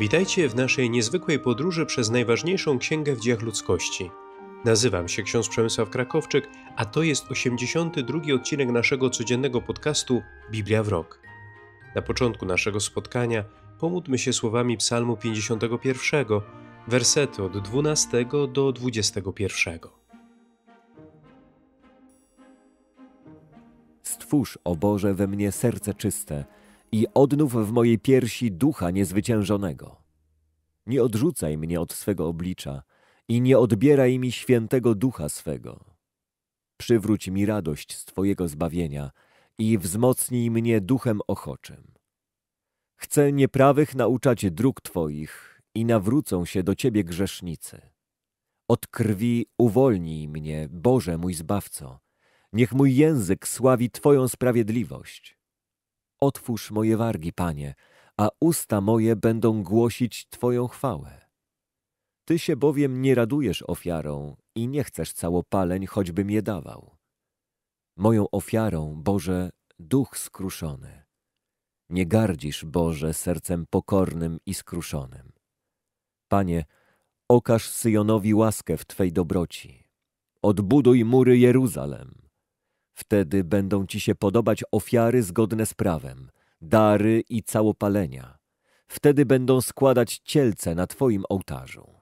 Witajcie w naszej niezwykłej podróży przez najważniejszą księgę w dziejach ludzkości. Nazywam się ksiądz Przemysław Krakowczyk, a to jest 82 odcinek naszego codziennego podcastu Biblia w rok. Na początku naszego spotkania pomódmy się słowami Psalmu 51, wersety od 12 do 21. Stwórz, o Boże, we mnie serce czyste – i odnów w mojej piersi ducha niezwyciężonego. Nie odrzucaj mnie od swego oblicza i nie odbieraj mi świętego ducha swego. Przywróć mi radość z Twojego zbawienia i wzmocnij mnie duchem ochoczym. Chcę nieprawych nauczać dróg Twoich i nawrócą się do Ciebie grzesznicy. Od krwi uwolnij mnie, Boże mój Zbawco. Niech mój język sławi Twoją sprawiedliwość. Otwórz moje wargi, Panie, a usta moje będą głosić Twoją chwałę. Ty się bowiem nie radujesz ofiarą i nie chcesz całopaleń, choćbym je dawał. Moją ofiarą, Boże, duch skruszony. Nie gardzisz, Boże, sercem pokornym i skruszonym. Panie, okaż Syjonowi łaskę w Twej dobroci. Odbuduj mury Jeruzalem. Wtedy będą Ci się podobać ofiary zgodne z prawem, dary i całopalenia. Wtedy będą składać cielce na Twoim ołtarzu.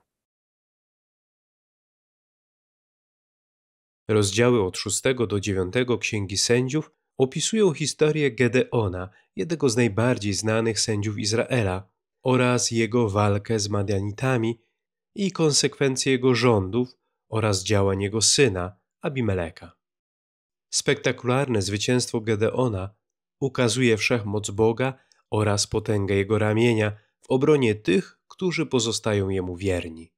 Rozdziały od 6 do 9 Księgi Sędziów opisują historię Gedeona, jednego z najbardziej znanych sędziów Izraela, oraz jego walkę z Madianitami i konsekwencje jego rządów oraz działań jego syna, Abimeleka. Spektakularne zwycięstwo Gedeona ukazuje wszechmoc Boga oraz potęgę jego ramienia w obronie tych, którzy pozostają jemu wierni.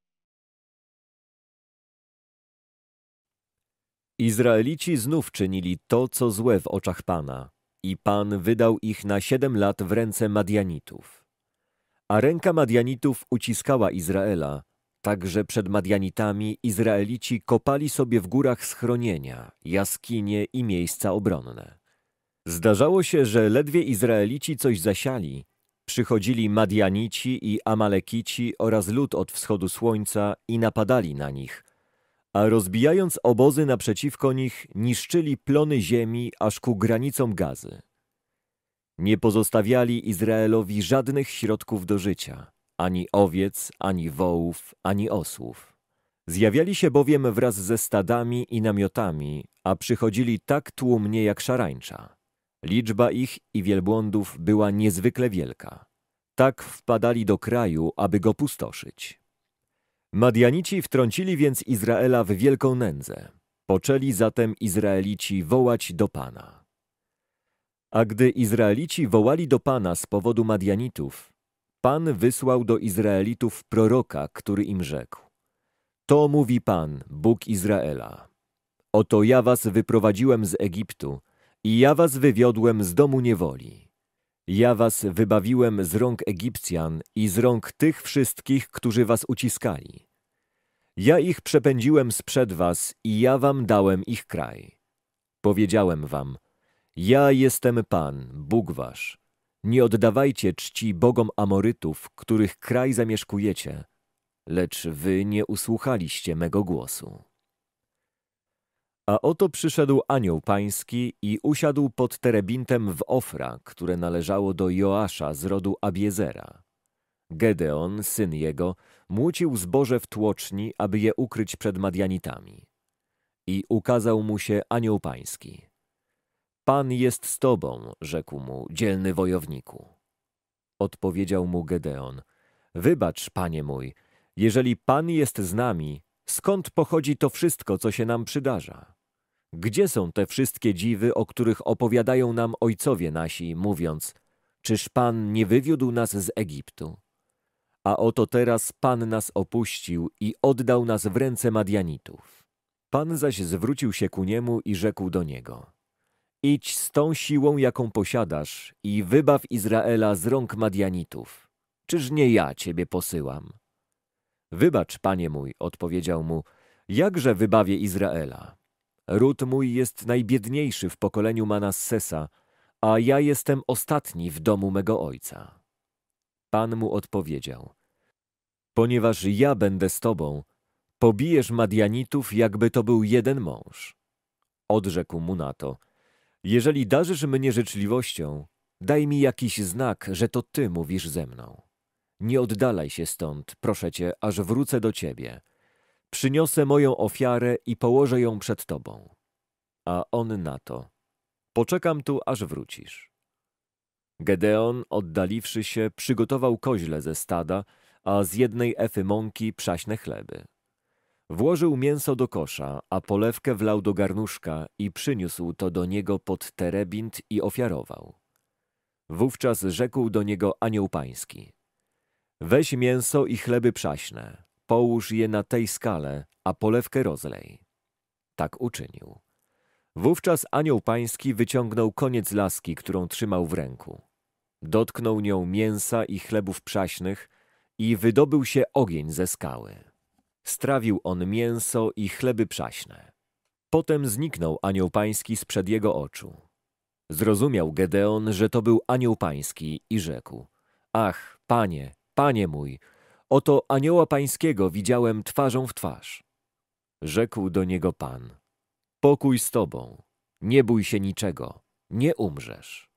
Izraelici znów czynili to, co złe w oczach Pana, i Pan wydał ich na siedem lat w ręce Madianitów. A ręka Madianitów uciskała Izraela, Także przed Madianitami Izraelici kopali sobie w górach schronienia, jaskinie i miejsca obronne. Zdarzało się, że ledwie Izraelici coś zasiali, przychodzili Madianici i Amalekici oraz lud od wschodu słońca i napadali na nich, a rozbijając obozy naprzeciwko nich niszczyli plony ziemi aż ku granicom gazy. Nie pozostawiali Izraelowi żadnych środków do życia – ani owiec, ani wołów, ani osłów. Zjawiali się bowiem wraz ze stadami i namiotami, a przychodzili tak tłumnie jak szarańcza. Liczba ich i wielbłądów była niezwykle wielka. Tak wpadali do kraju, aby go pustoszyć. Madianici wtrącili więc Izraela w wielką nędzę. Poczęli zatem Izraelici wołać do Pana. A gdy Izraelici wołali do Pana z powodu Madianitów, Pan wysłał do Izraelitów proroka, który im rzekł: To mówi Pan, Bóg Izraela. Oto ja was wyprowadziłem z Egiptu i ja was wywiodłem z domu niewoli. Ja was wybawiłem z rąk Egipcjan i z rąk tych wszystkich, którzy was uciskali. Ja ich przepędziłem sprzed was i ja wam dałem ich kraj. Powiedziałem wam, ja jestem Pan, Bóg wasz nie oddawajcie czci bogom Amorytów, których kraj zamieszkujecie, lecz wy nie usłuchaliście mego głosu. A oto przyszedł anioł pański i usiadł pod terebintem w Ofra, które należało do Joasza z rodu Abiezera. Gedeon, syn jego, młócił zboże w tłoczni, aby je ukryć przed Madianitami. I ukazał mu się anioł pański. Pan jest z tobą, rzekł mu dzielny wojowniku. Odpowiedział mu Gedeon, wybacz, panie mój, jeżeli Pan jest z nami, skąd pochodzi to wszystko, co się nam przydarza? Gdzie są te wszystkie dziwy, o których opowiadają nam ojcowie nasi, mówiąc, czyż Pan nie wywiódł nas z Egiptu? A oto teraz Pan nas opuścił i oddał nas w ręce Madianitów. Pan zaś zwrócił się ku niemu i rzekł do niego – Idź z tą siłą, jaką posiadasz i wybaw Izraela z rąk Madianitów. Czyż nie ja ciebie posyłam? Wybacz, panie mój, odpowiedział mu, jakże wybawię Izraela? Ród mój jest najbiedniejszy w pokoleniu Manassesa, a ja jestem ostatni w domu mego ojca. Pan mu odpowiedział, ponieważ ja będę z tobą, pobijesz Madianitów, jakby to był jeden mąż. Odrzekł mu na to, jeżeli darzysz mnie życzliwością, daj mi jakiś znak, że to ty mówisz ze mną. Nie oddalaj się stąd, proszę cię, aż wrócę do ciebie. Przyniosę moją ofiarę i położę ją przed tobą. A on na to. Poczekam tu, aż wrócisz. Gedeon, oddaliwszy się, przygotował koźle ze stada, a z jednej efy mąki przaśne chleby. Włożył mięso do kosza, a polewkę wlał do garnuszka i przyniósł to do niego pod terebint i ofiarował. Wówczas rzekł do niego anioł pański. Weź mięso i chleby przaśne, połóż je na tej skale, a polewkę rozlej. Tak uczynił. Wówczas anioł pański wyciągnął koniec laski, którą trzymał w ręku. Dotknął nią mięsa i chlebów przaśnych i wydobył się ogień ze skały strawił on mięso i chleby przaśne. Potem zniknął anioł pański sprzed jego oczu. Zrozumiał Gedeon, że to był anioł pański i rzekł – Ach, panie, panie mój, oto anioła pańskiego widziałem twarzą w twarz. Rzekł do niego pan – Pokój z tobą, nie bój się niczego, nie umrzesz.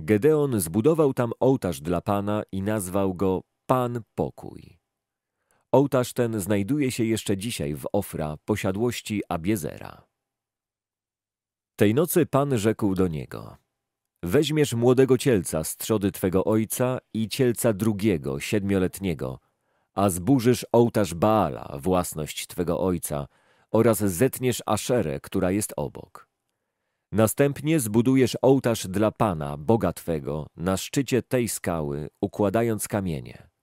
Gedeon zbudował tam ołtarz dla pana i nazwał go Pan Pokój. Ołtarz ten znajduje się jeszcze dzisiaj w Ofra, posiadłości Abiezera. Tej nocy Pan rzekł do niego, Weźmiesz młodego cielca z trzody Twego ojca i cielca drugiego, siedmioletniego, a zburzysz ołtarz Baala, własność Twego ojca, oraz zetniesz Aszerę, która jest obok. Następnie zbudujesz ołtarz dla Pana, Boga Twego, na szczycie tej skały, układając kamienie.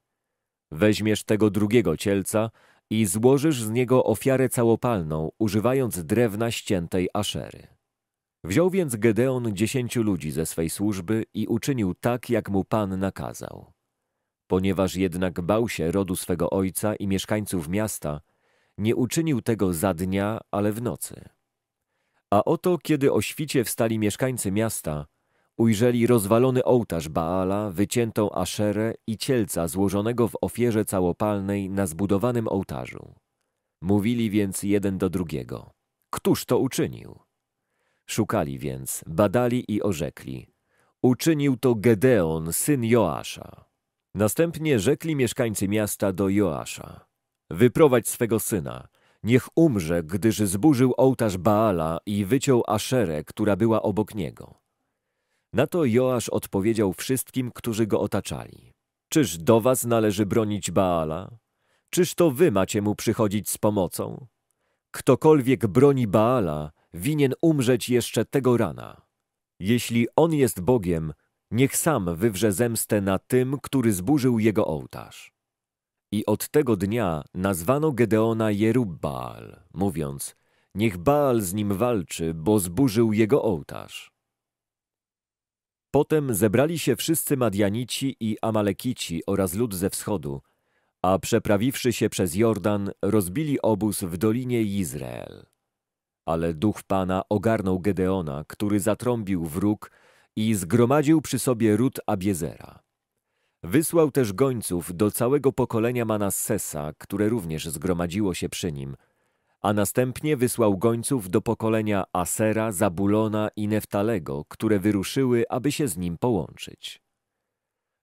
Weźmiesz tego drugiego cielca i złożysz z niego ofiarę całopalną, używając drewna ściętej aszery. Wziął więc Gedeon dziesięciu ludzi ze swej służby i uczynił tak, jak mu Pan nakazał. Ponieważ jednak bał się rodu swego ojca i mieszkańców miasta, nie uczynił tego za dnia, ale w nocy. A oto, kiedy o świcie wstali mieszkańcy miasta – ujrzeli rozwalony ołtarz Baala, wyciętą Aszerę i cielca złożonego w ofierze całopalnej na zbudowanym ołtarzu. Mówili więc jeden do drugiego, któż to uczynił? Szukali więc, badali i orzekli. Uczynił to Gedeon, syn Joasza. Następnie rzekli mieszkańcy miasta do Joasza. Wyprowadź swego syna, niech umrze, gdyż zburzył ołtarz Baala i wyciął Aszerę, która była obok niego. Na to Joasz odpowiedział wszystkim, którzy go otaczali. Czyż do was należy bronić Baala? Czyż to wy macie mu przychodzić z pomocą? Ktokolwiek broni Baala, winien umrzeć jeszcze tego rana. Jeśli on jest Bogiem, niech sam wywrze zemstę na tym, który zburzył jego ołtarz. I od tego dnia nazwano Gedeona Jerubbaal, mówiąc, niech Baal z nim walczy, bo zburzył jego ołtarz. Potem zebrali się wszyscy Madianici i Amalekici oraz lud ze wschodu, a przeprawiwszy się przez Jordan, rozbili obóz w dolinie Izrael. Ale duch Pana ogarnął Gedeona, który zatrąbił w róg i zgromadził przy sobie ród Abiezera. Wysłał też gońców do całego pokolenia Manassesa, które również zgromadziło się przy nim – a następnie wysłał gońców do pokolenia Asera, Zabulona i Neftalego, które wyruszyły, aby się z nim połączyć.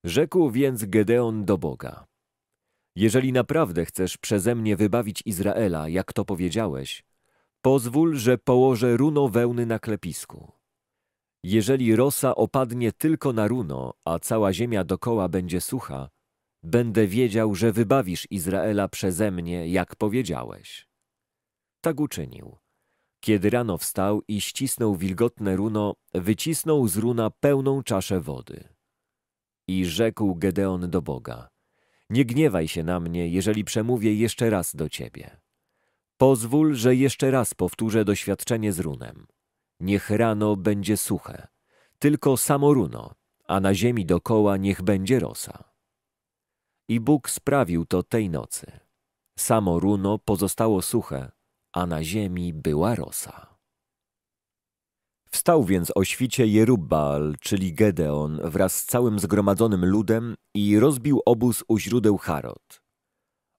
Rzekł więc Gedeon do Boga. Jeżeli naprawdę chcesz przeze mnie wybawić Izraela, jak to powiedziałeś, pozwól, że położę runo wełny na klepisku. Jeżeli rosa opadnie tylko na runo, a cała ziemia dokoła będzie sucha, będę wiedział, że wybawisz Izraela przeze mnie, jak powiedziałeś. Tak uczynił. Kiedy rano wstał i ścisnął wilgotne runo, wycisnął z runa pełną czaszę wody. I rzekł Gedeon do Boga, nie gniewaj się na mnie, jeżeli przemówię jeszcze raz do ciebie. Pozwól, że jeszcze raz powtórzę doświadczenie z runem. Niech rano będzie suche, tylko samo runo, a na ziemi dokoła niech będzie rosa. I Bóg sprawił to tej nocy. Samo runo pozostało suche, a na ziemi była rosa. Wstał więc o świcie Jerubbaal, czyli Gedeon, wraz z całym zgromadzonym ludem i rozbił obóz u źródeł Harod.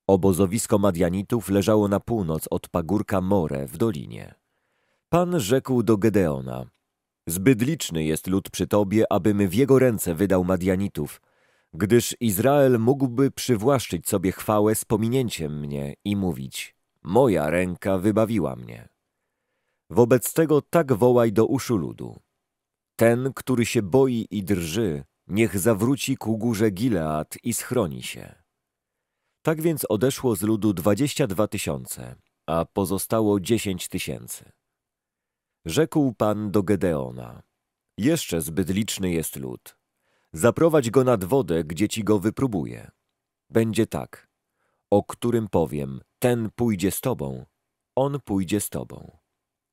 Obozowisko Madianitów leżało na północ od pagórka More w dolinie. Pan rzekł do Gedeona, Zbyt liczny jest lud przy tobie, abym w jego ręce wydał Madianitów, gdyż Izrael mógłby przywłaszczyć sobie chwałę z pominięciem mnie i mówić – Moja ręka wybawiła mnie. Wobec tego tak wołaj do uszu ludu. Ten, który się boi i drży, niech zawróci ku górze Gilead i schroni się. Tak więc odeszło z ludu dwadzieścia dwa tysiące, a pozostało dziesięć tysięcy. Rzekł Pan do Gedeona, jeszcze zbyt liczny jest lud. Zaprowadź go nad wodę, gdzie ci go wypróbuje. Będzie tak, o którym powiem, ten pójdzie z tobą, on pójdzie z tobą.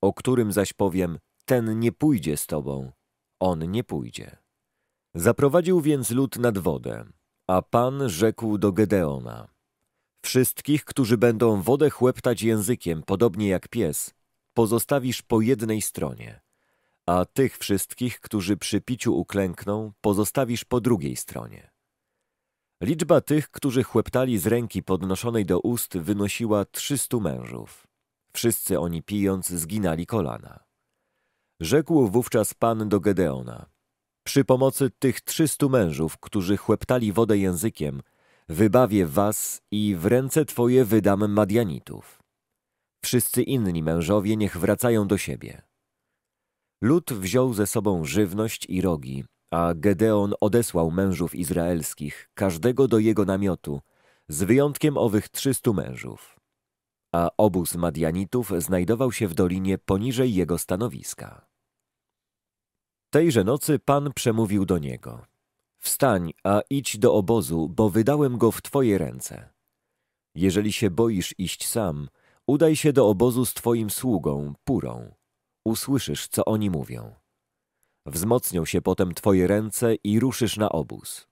O którym zaś powiem, ten nie pójdzie z tobą, on nie pójdzie. Zaprowadził więc lud nad wodę, a Pan rzekł do Gedeona: Wszystkich, którzy będą wodę chłeptać językiem, podobnie jak pies, pozostawisz po jednej stronie, a tych wszystkich, którzy przy piciu uklękną, pozostawisz po drugiej stronie. Liczba tych, którzy chłeptali z ręki podnoszonej do ust, wynosiła 300 mężów. Wszyscy oni pijąc zginali kolana. Rzekł wówczas Pan do Gedeona: Przy pomocy tych 300 mężów, którzy chłeptali wodę językiem, wybawię was i w ręce twoje wydam Madianitów. Wszyscy inni mężowie niech wracają do siebie. Lud wziął ze sobą żywność i rogi, a Gedeon odesłał mężów izraelskich, każdego do jego namiotu, z wyjątkiem owych trzystu mężów. A obóz Madianitów znajdował się w dolinie poniżej jego stanowiska. Tejże nocy Pan przemówił do niego. Wstań, a idź do obozu, bo wydałem go w twoje ręce. Jeżeli się boisz iść sam, udaj się do obozu z twoim sługą, Purą. Usłyszysz, co oni mówią. Wzmocnią się potem twoje ręce i ruszysz na obóz.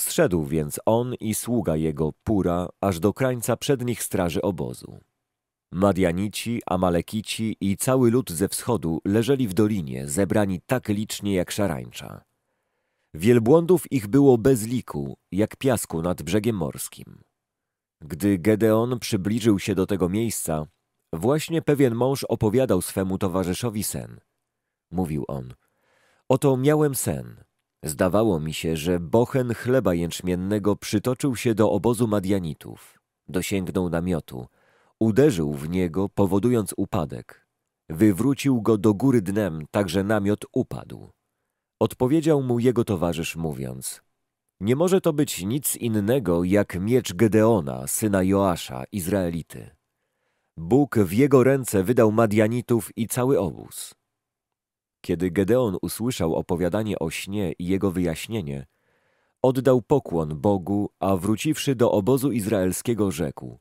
Zszedł więc on i sługa jego Pura aż do krańca przednich straży obozu. Madianici, Amalekici i cały lud ze wschodu leżeli w dolinie, zebrani tak licznie jak szarańcza. Wielbłądów ich było bez liku, jak piasku nad brzegiem morskim. Gdy Gedeon przybliżył się do tego miejsca, właśnie pewien mąż opowiadał swemu towarzyszowi sen mówił on. Oto miałem sen. Zdawało mi się, że bochen chleba jęczmiennego przytoczył się do obozu Madianitów. Dosięgnął namiotu. Uderzył w niego, powodując upadek. Wywrócił go do góry dnem, tak że namiot upadł. Odpowiedział mu jego towarzysz mówiąc – nie może to być nic innego jak miecz Gedeona, syna Joasza, Izraelity. Bóg w jego ręce wydał Madianitów i cały obóz. Kiedy Gedeon usłyszał opowiadanie o śnie i jego wyjaśnienie, oddał pokłon Bogu, a wróciwszy do obozu izraelskiego rzekł: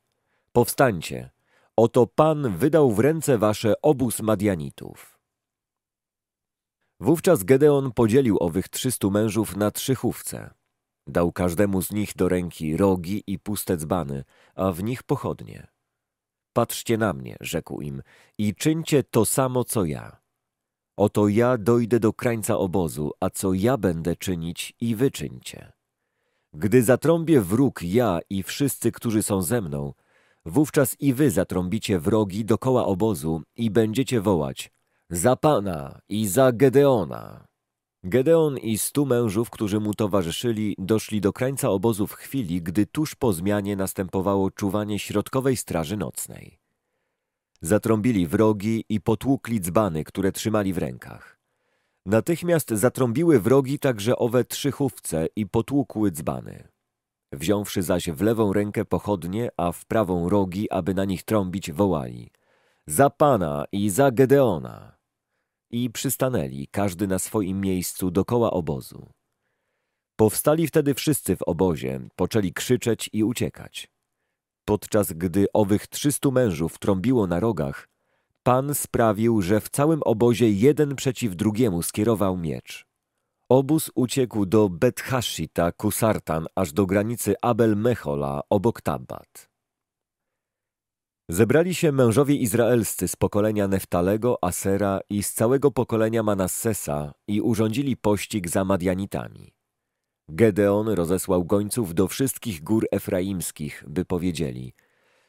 Powstańcie, oto Pan wydał w ręce wasze obóz Madianitów. Wówczas Gedeon podzielił owych trzystu mężów na trzychówce. Dał każdemu z nich do ręki rogi i puste dzbany, a w nich pochodnie. Patrzcie na mnie, rzekł im, i czyńcie to samo, co ja. Oto ja dojdę do krańca obozu, a co ja będę czynić i wyczyńcie. Gdy zatrąbię wróg ja i wszyscy, którzy są ze mną, wówczas i wy zatrąbicie wrogi dokoła obozu i będziecie wołać za Pana i za Gedeona. Gedeon i stu mężów, którzy mu towarzyszyli, doszli do krańca obozu w chwili, gdy tuż po zmianie następowało czuwanie środkowej straży nocnej. Zatrąbili wrogi i potłukli dzbany, które trzymali w rękach. Natychmiast zatrąbiły wrogi także owe trzychówce i potłukły dzbany. Wziąwszy zaś w lewą rękę pochodnie, a w prawą rogi, aby na nich trąbić, wołali Za Pana i za Gedeona! I przystanęli, każdy na swoim miejscu, dokoła obozu. Powstali wtedy wszyscy w obozie, poczęli krzyczeć i uciekać. Podczas gdy owych trzystu mężów trąbiło na rogach, Pan sprawił, że w całym obozie jeden przeciw drugiemu skierował miecz. Obóz uciekł do Bethhashita ku Sartan, aż do granicy Abel-Mechola obok Tabat. Zebrali się mężowie izraelscy z pokolenia Neftalego, Asera i z całego pokolenia Manassesa i urządzili pościg za Madianitami. Gedeon rozesłał gońców do wszystkich gór efraimskich, by powiedzieli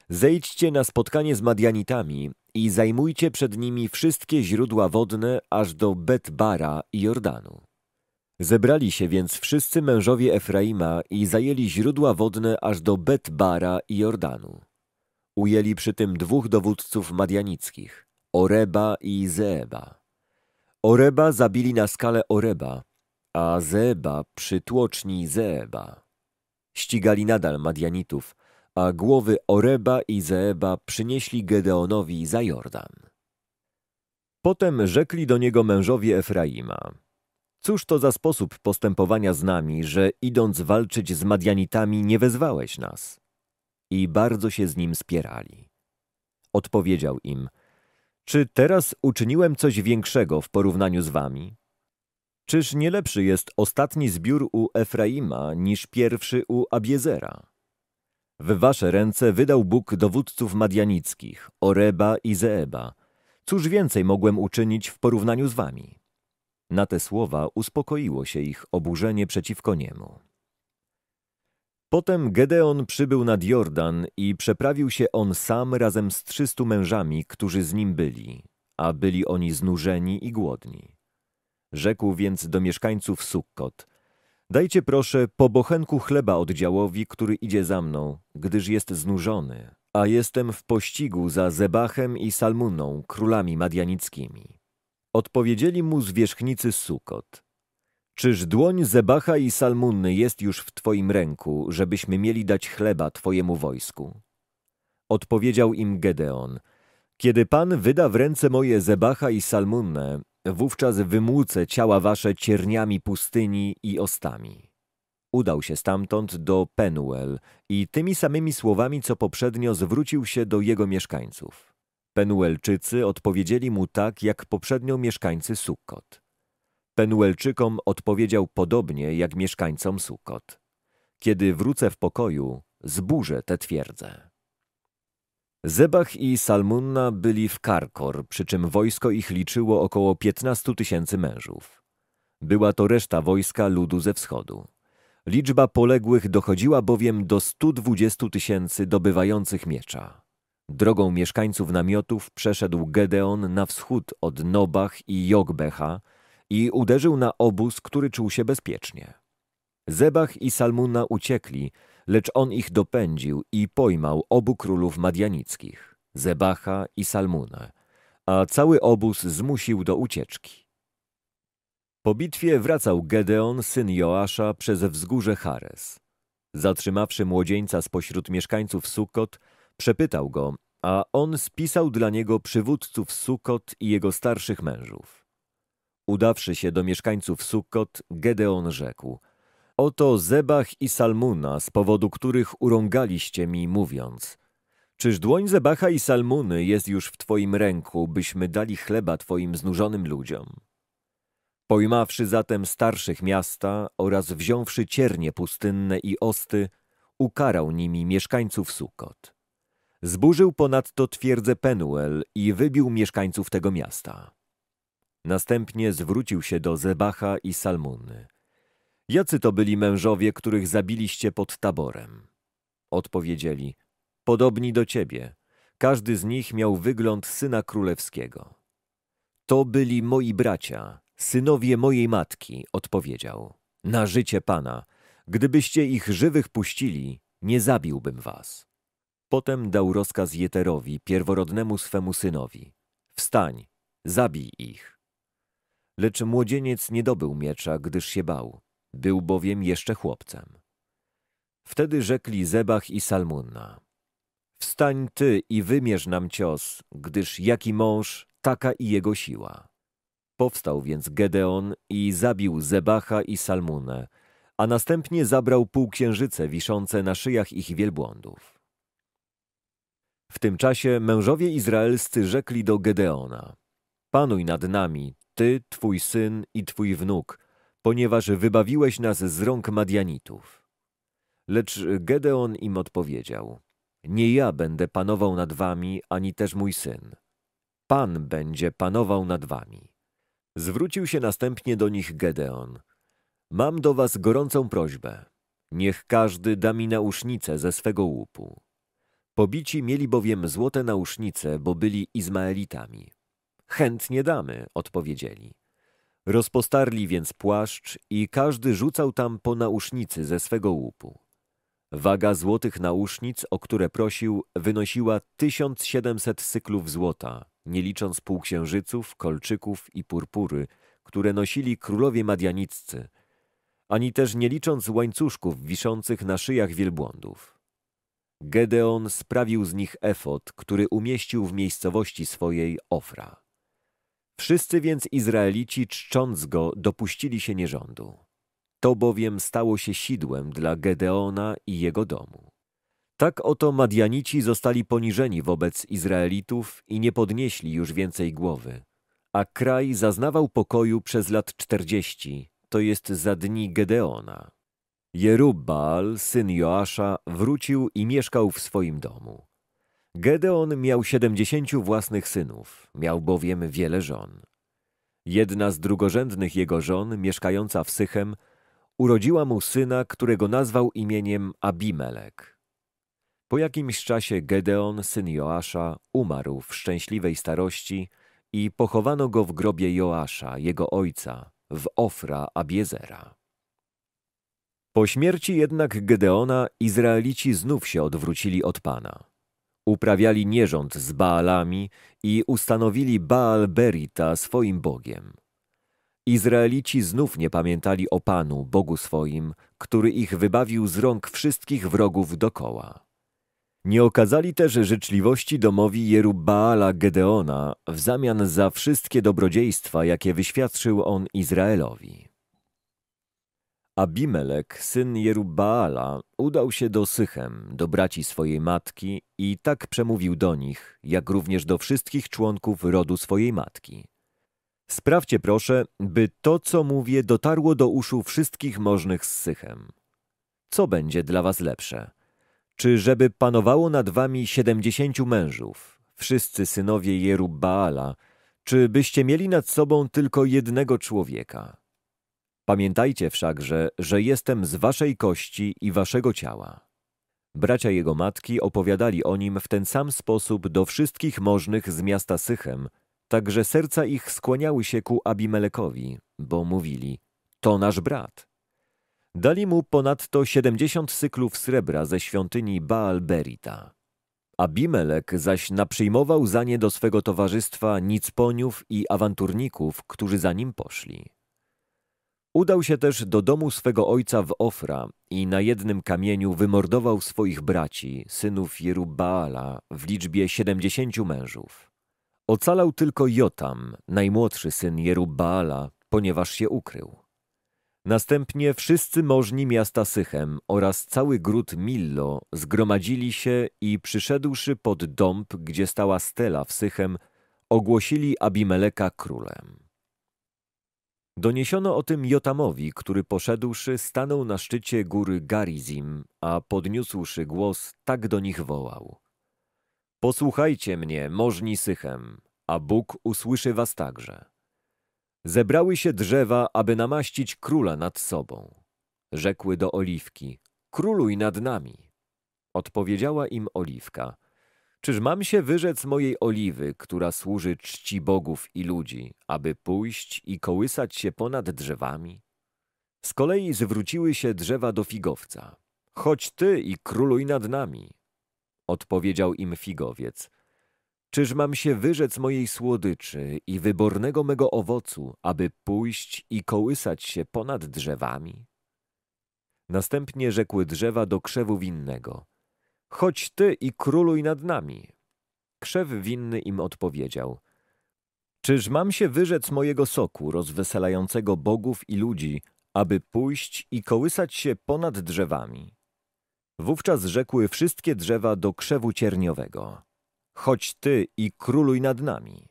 Zejdźcie na spotkanie z Madianitami i zajmujcie przed nimi wszystkie źródła wodne aż do Betbara i Jordanu. Zebrali się więc wszyscy mężowie Efraima i zajęli źródła wodne aż do Betbara i Jordanu. Ujęli przy tym dwóch dowódców madianickich, Oreba i Zeeba. Oreba zabili na skale Oreba, a Zeba Zeba. Ścigali nadal Madianitów, a głowy Oreba i Zeba przynieśli Gedeonowi za Jordan. Potem rzekli do niego mężowie Efraima. Cóż to za sposób postępowania z nami, że idąc walczyć z Madianitami nie wezwałeś nas? I bardzo się z nim spierali. Odpowiedział im, czy teraz uczyniłem coś większego w porównaniu z wami? Czyż nie lepszy jest ostatni zbiór u Efraima niż pierwszy u Abiezera? W wasze ręce wydał Bóg dowódców madianickich, Oreba i Zeeba. Cóż więcej mogłem uczynić w porównaniu z wami? Na te słowa uspokoiło się ich oburzenie przeciwko niemu. Potem Gedeon przybył nad Jordan i przeprawił się on sam razem z trzystu mężami, którzy z nim byli, a byli oni znużeni i głodni. Rzekł więc do mieszkańców Sukkot. Dajcie proszę po bochenku chleba oddziałowi, który idzie za mną, gdyż jest znużony, a jestem w pościgu za Zebachem i Salmuną, królami madianickimi. Odpowiedzieli mu zwierzchnicy Sukot. Czyż dłoń Zebacha i Salmunny jest już w Twoim ręku, żebyśmy mieli dać chleba Twojemu wojsku? Odpowiedział im Gedeon. Kiedy Pan wyda w ręce moje Zebacha i Salmunne. Wówczas wymłócę ciała wasze cierniami pustyni i ostami. Udał się stamtąd do Penuel i tymi samymi słowami co poprzednio zwrócił się do jego mieszkańców. Penuelczycy odpowiedzieli mu tak, jak poprzednio mieszkańcy Sukkot. Penuelczykom odpowiedział podobnie jak mieszkańcom Sukkot. Kiedy wrócę w pokoju, zburzę tę twierdzę. Zebach i Salmunna byli w Karkor, przy czym wojsko ich liczyło około 15 tysięcy mężów. Była to reszta wojska ludu ze wschodu. Liczba poległych dochodziła bowiem do 120 tysięcy dobywających miecza. Drogą mieszkańców namiotów przeszedł Gedeon na wschód od Nobach i Jogbecha i uderzył na obóz, który czuł się bezpiecznie. Zebach i Salmuna uciekli, lecz on ich dopędził i pojmał obu królów madianickich, Zebacha i Salmunę, a cały obóz zmusił do ucieczki. Po bitwie wracał Gedeon, syn Joasza, przez wzgórze Chares. Zatrzymawszy młodzieńca spośród mieszkańców Sukot, przepytał go, a on spisał dla niego przywódców Sukot i jego starszych mężów. Udawszy się do mieszkańców Sukot, Gedeon rzekł – Oto Zebach i Salmuna, z powodu których urągaliście mi, mówiąc. Czyż dłoń Zebacha i Salmuny jest już w Twoim ręku, byśmy dali chleba Twoim znużonym ludziom? Pojmawszy zatem starszych miasta oraz wziąwszy ciernie pustynne i osty, ukarał nimi mieszkańców Sukot. Zburzył ponadto twierdzę Penuel i wybił mieszkańców tego miasta. Następnie zwrócił się do Zebacha i Salmuny – Jacy to byli mężowie, których zabiliście pod taborem? Odpowiedzieli, podobni do ciebie. Każdy z nich miał wygląd syna królewskiego. To byli moi bracia, synowie mojej matki, odpowiedział. Na życie pana, gdybyście ich żywych puścili, nie zabiłbym was. Potem dał rozkaz Jeterowi, pierworodnemu swemu synowi. Wstań, zabij ich. Lecz młodzieniec nie dobył miecza, gdyż się bał. Był bowiem jeszcze chłopcem. Wtedy rzekli Zebach i Salmunna. Wstań ty i wymierz nam cios, gdyż jaki mąż, taka i jego siła. Powstał więc Gedeon i zabił Zebacha i Salmunę, a następnie zabrał półksiężyce wiszące na szyjach ich wielbłądów. W tym czasie mężowie izraelscy rzekli do Gedeona: Panuj nad nami, ty, twój syn i twój wnuk, ponieważ wybawiłeś nas z rąk Madianitów. Lecz Gedeon im odpowiedział, nie ja będę panował nad wami, ani też mój syn. Pan będzie panował nad wami. Zwrócił się następnie do nich Gedeon. Mam do was gorącą prośbę. Niech każdy da mi nausznicę ze swego łupu. Pobici mieli bowiem złote nausznice, bo byli Izmaelitami. Chętnie damy, odpowiedzieli. Rozpostarli więc płaszcz i każdy rzucał tam po nausznicy ze swego łupu. Waga złotych nausznic, o które prosił, wynosiła 1700 cyklów złota, nie licząc półksiężyców, kolczyków i purpury, które nosili królowie madianiccy, ani też nie licząc łańcuszków wiszących na szyjach wielbłądów. Gedeon sprawił z nich efot, który umieścił w miejscowości swojej Ofra. Wszyscy więc Izraelici, czcząc go, dopuścili się nierządu. To bowiem stało się sidłem dla Gedeona i jego domu. Tak oto Madianici zostali poniżeni wobec Izraelitów i nie podnieśli już więcej głowy, a kraj zaznawał pokoju przez lat czterdzieści, to jest za dni Gedeona. Jerubbaal, syn Joasza, wrócił i mieszkał w swoim domu. Gedeon miał siedemdziesięciu własnych synów, miał bowiem wiele żon. Jedna z drugorzędnych jego żon, mieszkająca w Sychem, urodziła mu syna, którego nazwał imieniem Abimelek. Po jakimś czasie Gedeon, syn Joasza, umarł w szczęśliwej starości i pochowano go w grobie Joasza, jego ojca, w Ofra Abiezera. Po śmierci jednak Gedeona Izraelici znów się odwrócili od Pana. Uprawiali nierząd z Baalami i ustanowili Baal Berita swoim Bogiem. Izraelici znów nie pamiętali o Panu, Bogu swoim, który ich wybawił z rąk wszystkich wrogów dokoła. Nie okazali też życzliwości domowi Jerubbaala Gedeona w zamian za wszystkie dobrodziejstwa, jakie wyświadczył on Izraelowi. Abimelek, syn Jerubbaala, udał się do Sychem, do braci swojej matki i tak przemówił do nich, jak również do wszystkich członków rodu swojej matki. Sprawdźcie proszę, by to, co mówię, dotarło do uszu wszystkich możnych z Sychem. Co będzie dla was lepsze? Czy żeby panowało nad wami siedemdziesięciu mężów, wszyscy synowie Jerubbaala, czy byście mieli nad sobą tylko jednego człowieka? Pamiętajcie wszakże, że jestem z waszej kości i waszego ciała. Bracia jego matki opowiadali o nim w ten sam sposób do wszystkich możnych z miasta Sychem, także serca ich skłaniały się ku Abimelekowi, bo mówili, to nasz brat. Dali mu ponadto siedemdziesiąt cyklów srebra ze świątyni Baal Berita. Abimelek zaś naprzyjmował za nie do swego towarzystwa nicponiów i awanturników, którzy za nim poszli. Udał się też do domu swego ojca w Ofra i na jednym kamieniu wymordował swoich braci, synów Jerubbaala, w liczbie siedemdziesięciu mężów. Ocalał tylko Jotam, najmłodszy syn Jerubbaala, ponieważ się ukrył. Następnie wszyscy możni miasta Sychem oraz cały gród Millo zgromadzili się i przyszedłszy pod dąb, gdzie stała stela w Sychem, ogłosili Abimeleka królem. Doniesiono o tym Jotamowi, który poszedłszy stanął na szczycie góry Garizim, a podniósłszy głos tak do nich wołał. Posłuchajcie mnie, możni sychem, a Bóg usłyszy was także. Zebrały się drzewa, aby namaścić króla nad sobą. Rzekły do oliwki, króluj nad nami. Odpowiedziała im oliwka – Czyż mam się wyrzec mojej oliwy, która służy czci bogów i ludzi, aby pójść i kołysać się ponad drzewami? Z kolei zwróciły się drzewa do figowca. Chodź ty i króluj nad nami. Odpowiedział im figowiec. Czyż mam się wyrzec mojej słodyczy i wybornego mego owocu, aby pójść i kołysać się ponad drzewami? Następnie rzekły drzewa do krzewu winnego – Chodź ty i króluj nad nami. Krzew winny im odpowiedział. Czyż mam się wyrzec mojego soku, rozweselającego bogów i ludzi, aby pójść i kołysać się ponad drzewami? Wówczas rzekły wszystkie drzewa do krzewu cierniowego. Chodź ty i króluj nad nami.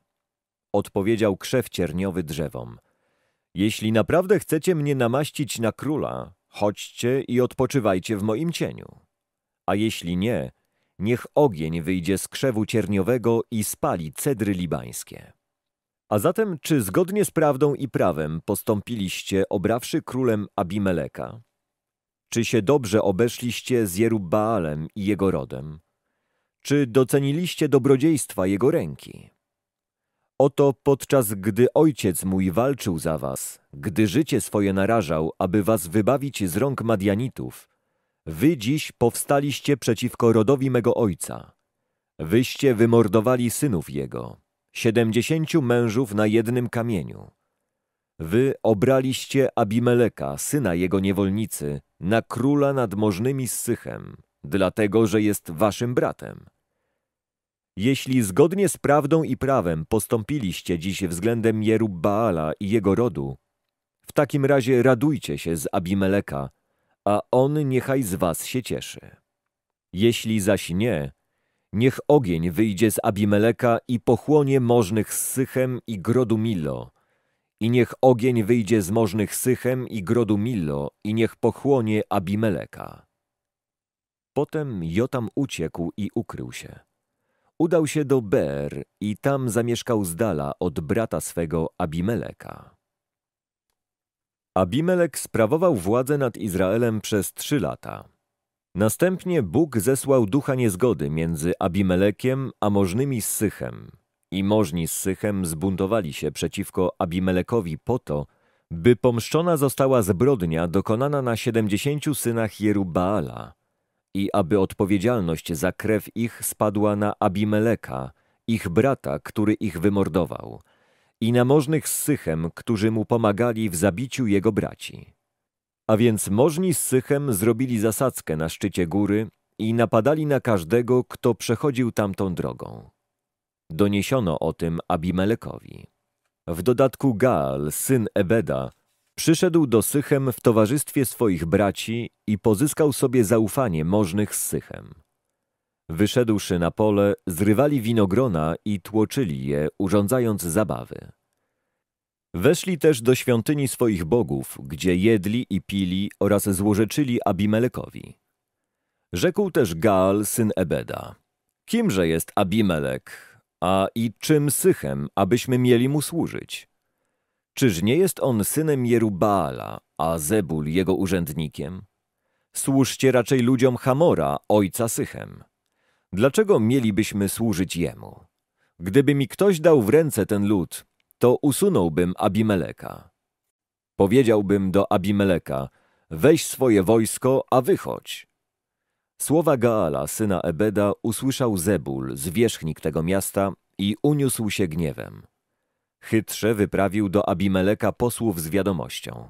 Odpowiedział krzew cierniowy drzewom. Jeśli naprawdę chcecie mnie namaścić na króla, chodźcie i odpoczywajcie w moim cieniu a jeśli nie, niech ogień wyjdzie z krzewu cierniowego i spali cedry libańskie. A zatem, czy zgodnie z prawdą i prawem postąpiliście, obrawszy królem Abimeleka? Czy się dobrze obeszliście z Jerubbaalem i jego rodem? Czy doceniliście dobrodziejstwa jego ręki? Oto podczas gdy ojciec mój walczył za was, gdy życie swoje narażał, aby was wybawić z rąk Madianitów, Wy dziś powstaliście przeciwko rodowi mego ojca. Wyście wymordowali synów jego, siedemdziesięciu mężów na jednym kamieniu. Wy obraliście Abimeleka, syna jego niewolnicy, na króla nad możnymi Sychem, dlatego że jest waszym bratem. Jeśli zgodnie z prawdą i prawem postąpiliście dziś względem Baala i jego rodu, w takim razie radujcie się z Abimeleka, a on niechaj z was się cieszy. Jeśli zaś nie, niech ogień wyjdzie z Abimeleka i pochłonie możnych z Sychem i grodu Milo, i niech ogień wyjdzie z możnych Sychem i grodu Milo, i niech pochłonie Abimeleka. Potem Jotam uciekł i ukrył się. Udał się do Ber i tam zamieszkał z dala od brata swego Abimeleka. Abimelek sprawował władzę nad Izraelem przez trzy lata. Następnie Bóg zesłał ducha niezgody między Abimelekiem a możnymi z Sychem. I możni z Sychem zbuntowali się przeciwko Abimelekowi po to, by pomszczona została zbrodnia dokonana na siedemdziesięciu synach Jerubaala, i aby odpowiedzialność za krew ich spadła na Abimeleka, ich brata, który ich wymordował – i namożnych z Sychem, którzy mu pomagali w zabiciu jego braci. A więc możni z Sychem zrobili zasadzkę na szczycie góry i napadali na każdego, kto przechodził tamtą drogą. Doniesiono o tym Abimelekowi. W dodatku Gaal, syn Ebeda, przyszedł do Sychem w towarzystwie swoich braci i pozyskał sobie zaufanie możnych z Sychem. Wyszedłszy na pole, zrywali winogrona i tłoczyli je, urządzając zabawy. Weszli też do świątyni swoich bogów, gdzie jedli i pili oraz złożeczyli Abimelekowi. Rzekł też Gaal, syn Ebeda, kimże jest Abimelek, a i czym sychem, abyśmy mieli mu służyć? Czyż nie jest on synem Jerubaala, a Zebul jego urzędnikiem? Służcie raczej ludziom Hamora, ojca Sychem. Dlaczego mielibyśmy służyć jemu? Gdyby mi ktoś dał w ręce ten lud, to usunąłbym Abimeleka. Powiedziałbym do Abimeleka, weź swoje wojsko, a wychodź. Słowa Gaala, syna Ebeda, usłyszał Zebul, zwierzchnik tego miasta i uniósł się gniewem. Chytrze wyprawił do Abimeleka posłów z wiadomością.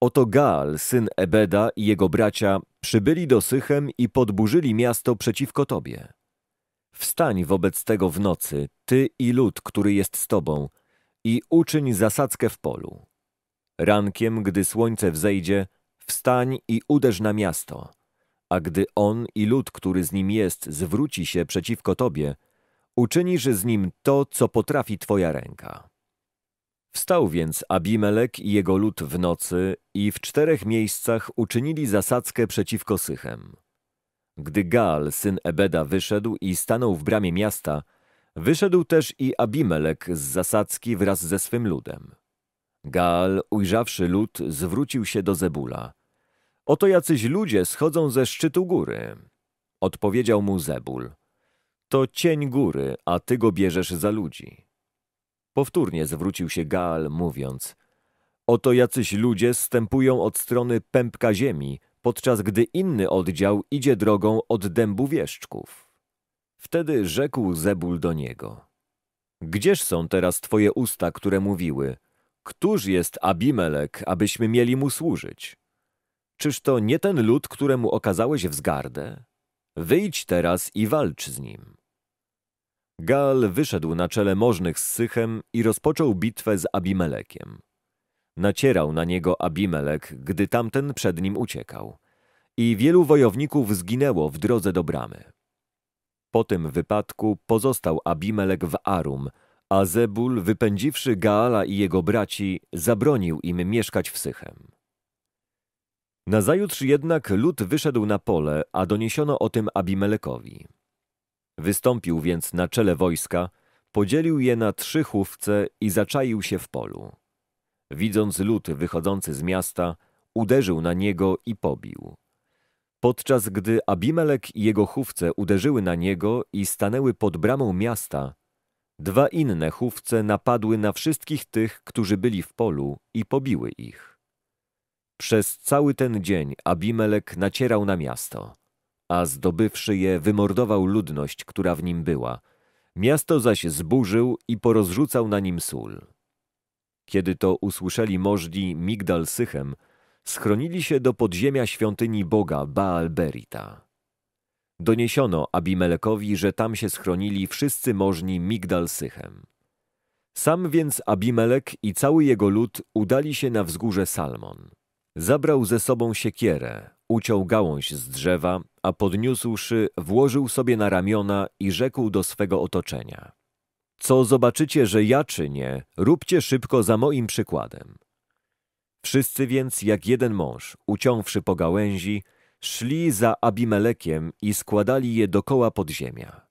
Oto Gaal, syn Ebeda i jego bracia przybyli do Sychem i podburzyli miasto przeciwko tobie. Wstań wobec tego w nocy, ty i lud, który jest z tobą, i uczyń zasadzkę w polu. Rankiem, gdy słońce wzejdzie, wstań i uderz na miasto. A gdy on i lud, który z nim jest, zwróci się przeciwko tobie, uczynisz z nim to, co potrafi twoja ręka. Wstał więc Abimelek i jego lud w nocy i w czterech miejscach uczynili zasadzkę przeciwko Sychem. Gdy Gal, syn Ebeda, wyszedł i stanął w bramie miasta, wyszedł też i Abimelek z zasadzki wraz ze swym ludem. Gal, ujrzawszy lud, zwrócił się do Zebula. Oto jacyś ludzie schodzą ze szczytu góry. Odpowiedział mu Zebul. To cień góry, a ty go bierzesz za ludzi. Powtórnie zwrócił się Gaal, mówiąc Oto jacyś ludzie stępują od strony pępka ziemi, podczas gdy inny oddział idzie drogą od dębu wieszczków. Wtedy rzekł Zebul do niego Gdzież są teraz twoje usta, które mówiły Któż jest Abimelek, abyśmy mieli mu służyć? Czyż to nie ten lud, któremu okazałeś wzgardę? Wyjdź teraz i walcz z nim. Gal wyszedł na czele możnych z Sychem i rozpoczął bitwę z Abimelekiem. Nacierał na niego Abimelek, gdy tamten przed nim uciekał. I wielu wojowników zginęło w drodze do bramy. Po tym wypadku pozostał Abimelek w Arum, a Zebul, wypędziwszy Gaala i jego braci, zabronił im mieszkać w Sychem. Nazajutrz jednak lud wyszedł na pole, a doniesiono o tym Abimelekowi. Wystąpił więc na czele wojska, podzielił je na trzy chówce i zaczaił się w polu. Widząc lud wychodzący z miasta, uderzył na niego i pobił. Podczas gdy Abimelek i jego chówce uderzyły na niego i stanęły pod bramą miasta, dwa inne chówce napadły na wszystkich tych, którzy byli w polu i pobiły ich. Przez cały ten dzień Abimelek nacierał na miasto a zdobywszy je wymordował ludność, która w nim była. Miasto zaś zburzył i porozrzucał na nim sól. Kiedy to usłyszeli możni Migdal Sychem, schronili się do podziemia świątyni Boga Baal Berita. Doniesiono Abimelekowi, że tam się schronili wszyscy możni Migdal Sychem. Sam więc Abimelek i cały jego lud udali się na wzgórze Salmon. Zabrał ze sobą siekierę, Uciął gałąź z drzewa, a podniósłszy, włożył sobie na ramiona i rzekł do swego otoczenia. Co zobaczycie, że ja czynię, róbcie szybko za moim przykładem. Wszyscy więc, jak jeden mąż, uciąwszy po gałęzi, szli za Abimelekiem i składali je dokoła podziemia.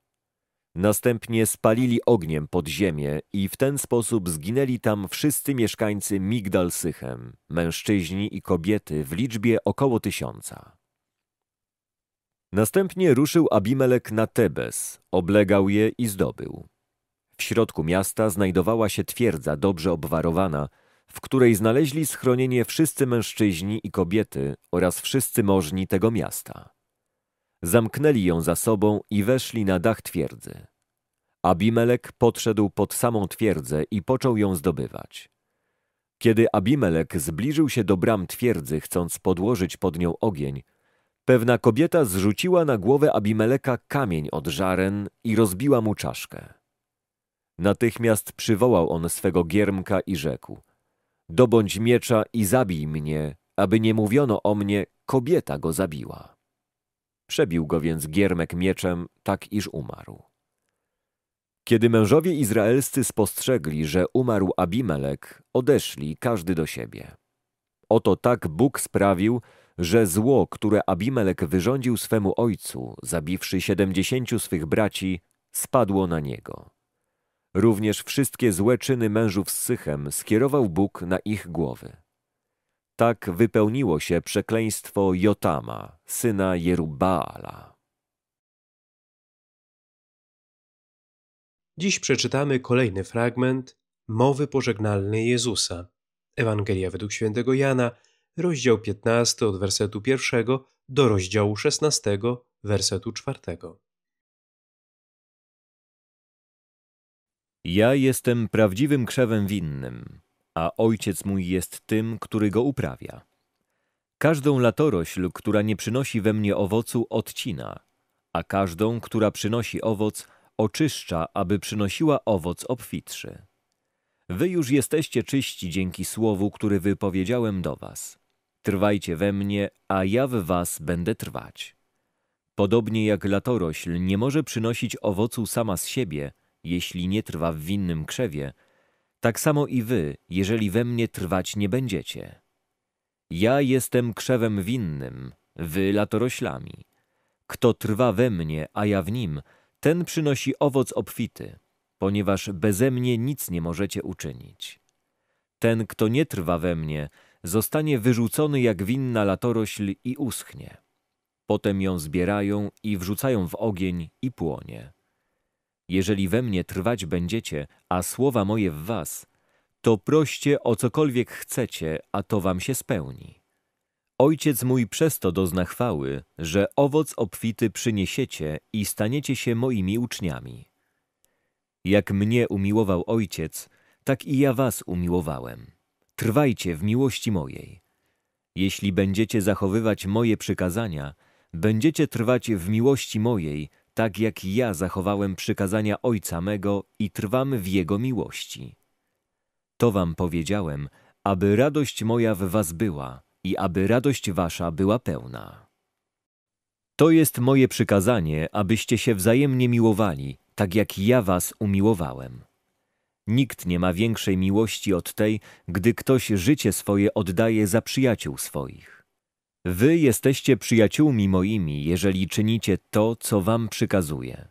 Następnie spalili ogniem pod ziemię i w ten sposób zginęli tam wszyscy mieszkańcy Migdal Sychem, mężczyźni i kobiety w liczbie około tysiąca. Następnie ruszył Abimelek na Tebes, oblegał je i zdobył. W środku miasta znajdowała się twierdza dobrze obwarowana, w której znaleźli schronienie wszyscy mężczyźni i kobiety oraz wszyscy możni tego miasta. Zamknęli ją za sobą i weszli na dach twierdzy. Abimelek podszedł pod samą twierdzę i począł ją zdobywać. Kiedy Abimelek zbliżył się do bram twierdzy, chcąc podłożyć pod nią ogień, pewna kobieta zrzuciła na głowę Abimeleka kamień od żaren i rozbiła mu czaszkę. Natychmiast przywołał on swego giermka i rzekł – Dobądź miecza i zabij mnie, aby nie mówiono o mnie, kobieta go zabiła. Przebił go więc Giermek mieczem, tak iż umarł. Kiedy mężowie izraelscy spostrzegli, że umarł Abimelek, odeszli każdy do siebie. Oto tak Bóg sprawił, że zło, które Abimelek wyrządził swemu ojcu, zabiwszy siedemdziesięciu swych braci, spadło na niego. Również wszystkie złe czyny mężów z Sychem skierował Bóg na ich głowy. Tak wypełniło się przekleństwo Jotama, syna Jerubaala. Dziś przeczytamy kolejny fragment mowy pożegnalnej Jezusa. Ewangelia według świętego Jana, rozdział 15 od wersetu 1 do rozdziału 16 wersetu 4. Ja jestem prawdziwym krzewem winnym a ojciec mój jest tym, który go uprawia. Każdą latorośl, która nie przynosi we mnie owocu, odcina, a każdą, która przynosi owoc, oczyszcza, aby przynosiła owoc obfitszy. Wy już jesteście czyści dzięki słowu, który wypowiedziałem do was. Trwajcie we mnie, a ja w was będę trwać. Podobnie jak latorośl nie może przynosić owocu sama z siebie, jeśli nie trwa w winnym krzewie – tak samo i wy, jeżeli we mnie trwać nie będziecie. Ja jestem krzewem winnym, wy latoroślami. Kto trwa we mnie, a ja w nim, ten przynosi owoc obfity, ponieważ beze mnie nic nie możecie uczynić. Ten, kto nie trwa we mnie, zostanie wyrzucony jak winna latorośl i uschnie. Potem ją zbierają i wrzucają w ogień i płonie. Jeżeli we mnie trwać będziecie, a słowa moje w was, to proście o cokolwiek chcecie, a to wam się spełni. Ojciec mój przez to dozna chwały, że owoc obfity przyniesiecie i staniecie się moimi uczniami. Jak mnie umiłował Ojciec, tak i ja was umiłowałem. Trwajcie w miłości mojej. Jeśli będziecie zachowywać moje przykazania, będziecie trwać w miłości mojej, tak jak ja zachowałem przykazania Ojca mego i trwam w Jego miłości. To wam powiedziałem, aby radość moja w was była i aby radość wasza była pełna. To jest moje przykazanie, abyście się wzajemnie miłowali, tak jak ja was umiłowałem. Nikt nie ma większej miłości od tej, gdy ktoś życie swoje oddaje za przyjaciół swoich. Wy jesteście przyjaciółmi moimi, jeżeli czynicie to, co wam przykazuję.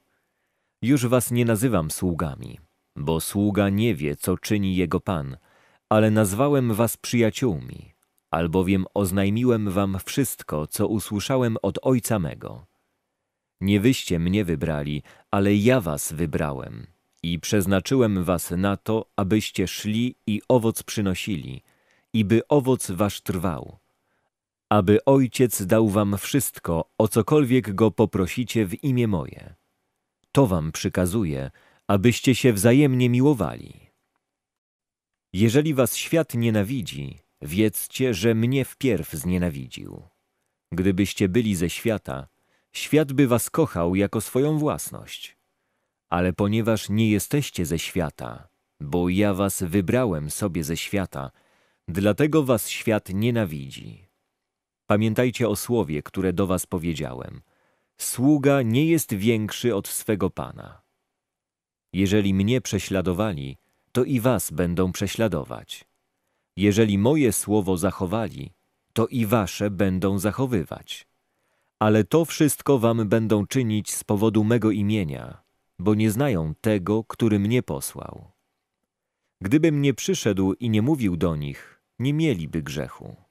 Już was nie nazywam sługami, bo sługa nie wie, co czyni jego Pan, ale nazwałem was przyjaciółmi, albowiem oznajmiłem wam wszystko, co usłyszałem od Ojca mego. Nie wyście mnie wybrali, ale ja was wybrałem i przeznaczyłem was na to, abyście szli i owoc przynosili, i by owoc wasz trwał aby Ojciec dał wam wszystko, o cokolwiek go poprosicie w imię moje. To wam przykazuje, abyście się wzajemnie miłowali. Jeżeli was świat nienawidzi, wiedzcie, że mnie wpierw znienawidził. Gdybyście byli ze świata, świat by was kochał jako swoją własność. Ale ponieważ nie jesteście ze świata, bo ja was wybrałem sobie ze świata, dlatego was świat nienawidzi. Pamiętajcie o słowie, które do was powiedziałem. Sługa nie jest większy od swego Pana. Jeżeli mnie prześladowali, to i was będą prześladować. Jeżeli moje słowo zachowali, to i wasze będą zachowywać. Ale to wszystko wam będą czynić z powodu mego imienia, bo nie znają tego, który mnie posłał. Gdybym nie przyszedł i nie mówił do nich, nie mieliby grzechu.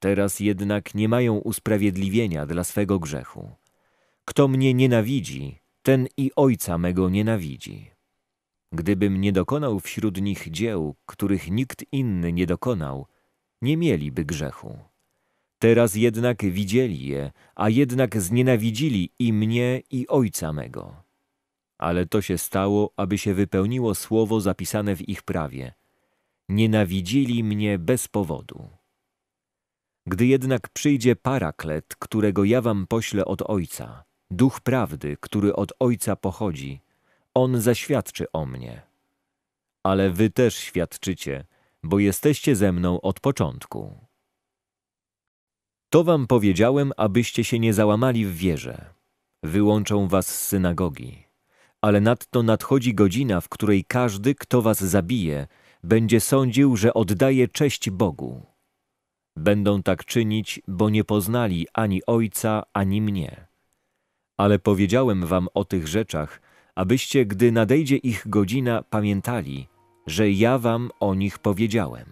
Teraz jednak nie mają usprawiedliwienia dla swego grzechu. Kto mnie nienawidzi, ten i ojca mego nienawidzi. Gdybym nie dokonał wśród nich dzieł, których nikt inny nie dokonał, nie mieliby grzechu. Teraz jednak widzieli je, a jednak znienawidzili i mnie, i ojca mego. Ale to się stało, aby się wypełniło słowo zapisane w ich prawie. Nienawidzili mnie bez powodu. Gdy jednak przyjdzie paraklet, którego ja wam poślę od Ojca, duch prawdy, który od Ojca pochodzi, on zaświadczy o mnie. Ale wy też świadczycie, bo jesteście ze mną od początku. To wam powiedziałem, abyście się nie załamali w wierze. Wyłączą was z synagogi. Ale nadto nadchodzi godzina, w której każdy, kto was zabije, będzie sądził, że oddaje cześć Bogu. Będą tak czynić, bo nie poznali ani Ojca, ani mnie. Ale powiedziałem wam o tych rzeczach, abyście, gdy nadejdzie ich godzina, pamiętali, że ja wam o nich powiedziałem.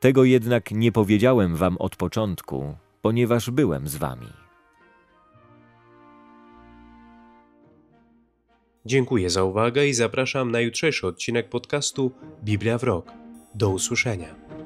Tego jednak nie powiedziałem wam od początku, ponieważ byłem z wami. Dziękuję za uwagę i zapraszam na jutrzejszy odcinek podcastu Biblia w Rok. Do usłyszenia.